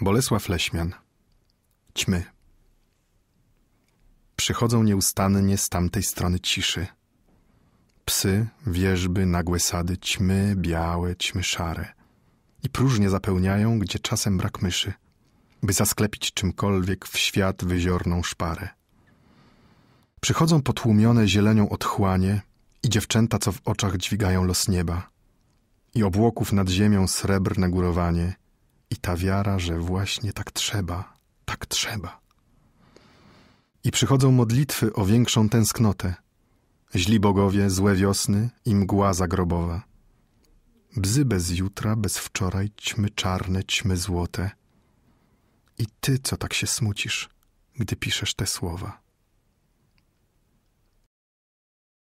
Bolesław Leśmian Ćmy Przychodzą nieustannie z tamtej strony ciszy. Psy, wierzby, nagłe sady, ćmy białe, ćmy szare. I próżnie zapełniają, gdzie czasem brak myszy, by zasklepić czymkolwiek w świat wyziorną szparę. Przychodzą potłumione zielenią otchłanie i dziewczęta, co w oczach dźwigają los nieba. I obłoków nad ziemią srebrne górowanie – i ta wiara, że właśnie tak trzeba, tak trzeba. I przychodzą modlitwy o większą tęsknotę. Źli bogowie, złe wiosny i mgła zagrobowa. Bzy bez jutra, bez wczoraj, ćmy czarne, ćmy złote. I ty, co tak się smucisz, gdy piszesz te słowa.